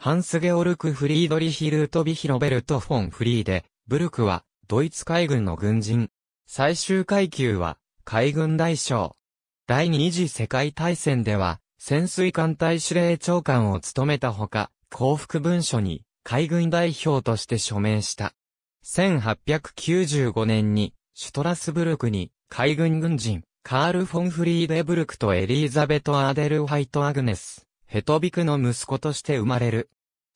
ハンス・ゲオルク・フリードリヒ・ルートビヒ・ロベルト・フォン・フリーで、ブルクは、ドイツ海軍の軍人。最終階級は、海軍大将。第二次世界大戦では、潜水艦隊司令長官を務めたほか、降伏文書に、海軍代表として署名した。1895年に、シュトラスブルクに、海軍軍人、カール・フォン・フリーデブルクとエリーザベト・アーデル・ハイト・アグネス、ヘトビクの息子として生まれる。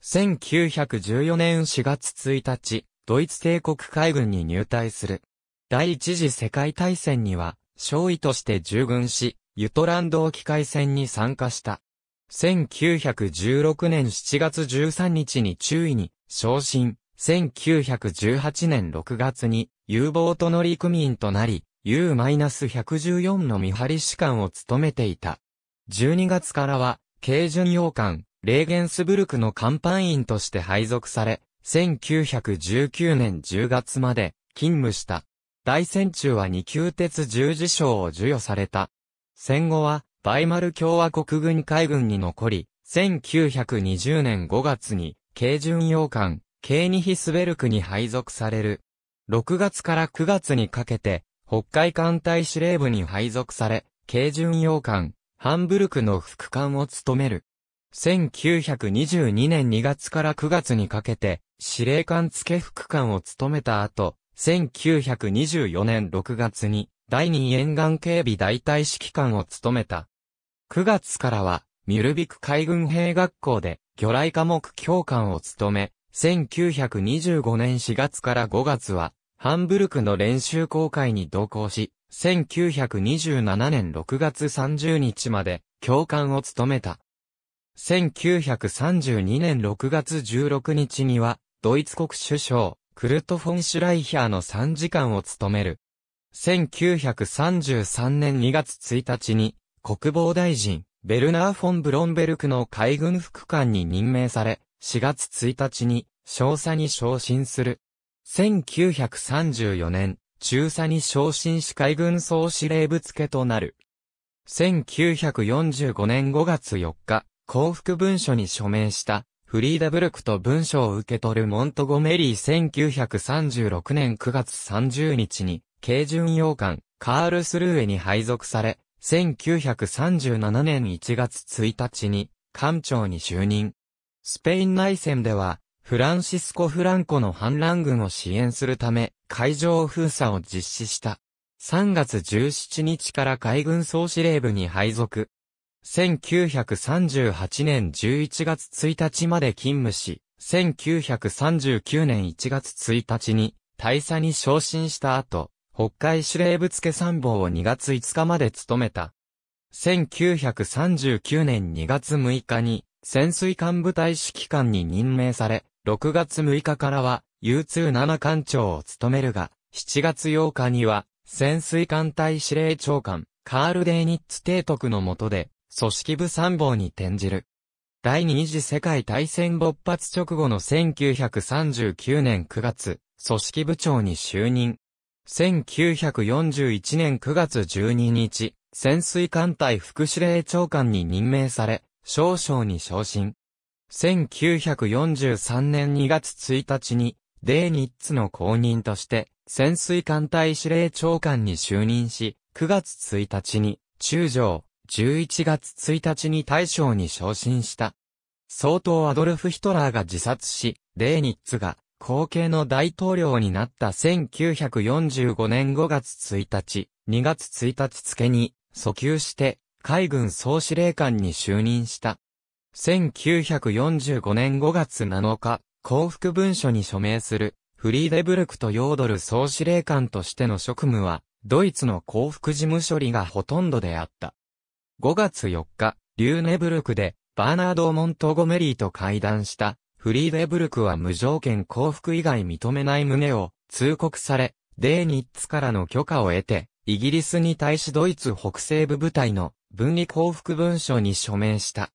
1914年4月1日、ドイツ帝国海軍に入隊する。第一次世界大戦には、少尉として従軍し、ユトランド沖海戦に参加した。1916年7月13日に中尉に昇進。1918年6月に U ボート乗組員となり、U-114 の見張り士官を務めていた。12月からは軽巡洋館、レーゲンスブルクの艦板員として配属され、1919年10月まで勤務した。大戦中は二級鉄十字章を授与された。戦後は、バイマル共和国軍海軍に残り、1920年5月に、軽巡洋館、軽ニヒスベルクに配属される。6月から9月にかけて、北海艦隊司令部に配属され、軽巡洋館、ハンブルクの副官を務める。1922年2月から9月にかけて、司令官付副官を務めた後、1924年6月に、第2沿岸警備大隊指揮官を務めた。9月からは、ミュルビク海軍兵学校で、魚雷科目教官を務め、1925年4月から5月は、ハンブルクの練習公開に同行し、1927年6月30日まで教官を務めた。1932年6月16日には、ドイツ国首相、クルト・フォン・シュライヒャーの参事官を務める。1933年2月1日に、国防大臣、ベルナー・フォン・ブロンベルクの海軍副官に任命され、4月1日に、少佐に昇進する。1934年、中佐に昇進し海軍総司令部付となる。1945年5月4日、幸福文書に署名したフリーダブルクと文書を受け取るモントゴメリー1936年9月30日に、軽巡洋艦、カールスルーエに配属され、1937年1月1日に、艦長に就任。スペイン内戦では、フランシスコ・フランコの反乱軍を支援するため、海上封鎖を実施した。3月17日から海軍総司令部に配属。1938年11月1日まで勤務し、1939年1月1日に大佐に昇進した後、北海司令部付参謀を2月5日まで務めた。1939年2月6日に潜水艦部隊指揮官に任命され、6月6日からは U27 艦長を務めるが、7月8日には潜水艦隊司令長官、カール・デーニッツ提督の下で、組織部参謀に転じる。第二次世界大戦勃発直後の1939年9月、組織部長に就任。1941年9月12日、潜水艦隊副司令長官に任命され、少々に昇進。1943年2月1日に、デーニッツの公認として、潜水艦隊司令長官に就任し、9月1日に、中将、11月1日に大将に昇進した。総統アドルフ・ヒトラーが自殺し、デーニッツが後継の大統領になった1945年5月1日、2月1日付に、訴求して、海軍総司令官に就任した。1945年5月7日、幸福文書に署名する、フリーデブルクとヨードル総司令官としての職務は、ドイツの幸福事務処理がほとんどであった。5月4日、リューネブルクで、バーナード・モントゴメリーと会談した、フリーデブルクは無条件降伏以外認めない旨を通告され、デーニッツからの許可を得て、イギリスに対しドイツ北西部部隊の分離降伏文書に署名した。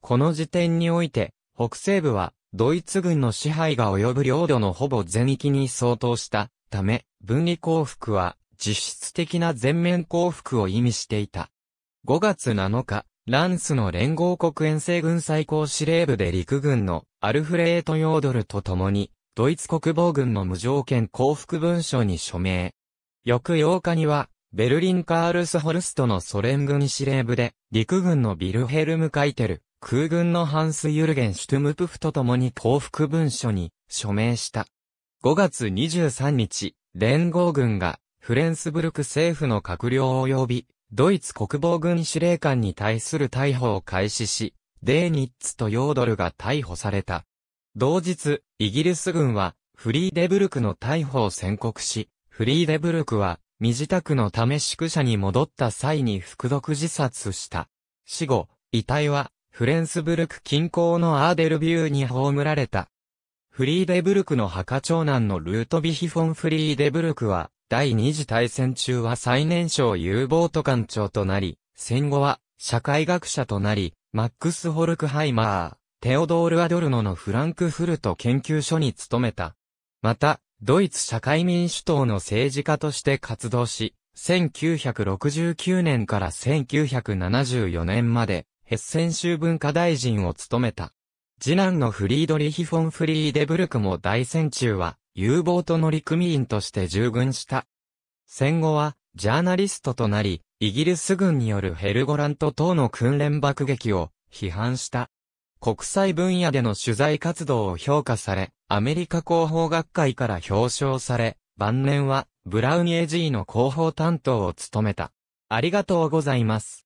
この時点において、北西部は、ドイツ軍の支配が及ぶ領土のほぼ全域に相当したため、分離降伏は、実質的な全面降伏を意味していた。5月7日、ランスの連合国遠征軍最高司令部で陸軍のアルフレート・ヨードルと共に、ドイツ国防軍の無条件降伏文書に署名。翌8日には、ベルリン・カールスホルストのソ連軍司令部で、陸軍のビルヘルム・カイテル、空軍のハンス・ユルゲン・シュトゥムプフと共に降伏文書に署名した。5月23日、連合軍がフレンスブルク政府の閣僚及びドイツ国防軍司令官に対する逮捕を開始し、デーニッツとヨードルが逮捕された。同日、イギリス軍はフリーデブルクの逮捕を宣告し、フリーデブルクは身支度のため宿舎に戻った際に服毒自殺した。死後、遺体はフレンスブルク近郊のアーデルビューに葬られた。フリーデブルクの墓長男のルートビヒフォン・フリーデブルクは、第二次大戦中は最年少有望都ト艦長となり、戦後は社会学者となり、マックス・ホルクハイマー、テオドール・アドルノのフランクフルト研究所に勤めた。また、ドイツ社会民主党の政治家として活動し、1969年から1974年まで、ヘッセン州文化大臣を務めた。次男のフリードリヒ・フォン・フリーデブルクも大戦中は、有望と乗組員として従軍した。戦後は、ジャーナリストとなり、イギリス軍によるヘルゴラント等の訓練爆撃を批判した。国際分野での取材活動を評価され、アメリカ広報学会から表彰され、晩年はブラウニエジーの広報担当を務めた。ありがとうございます。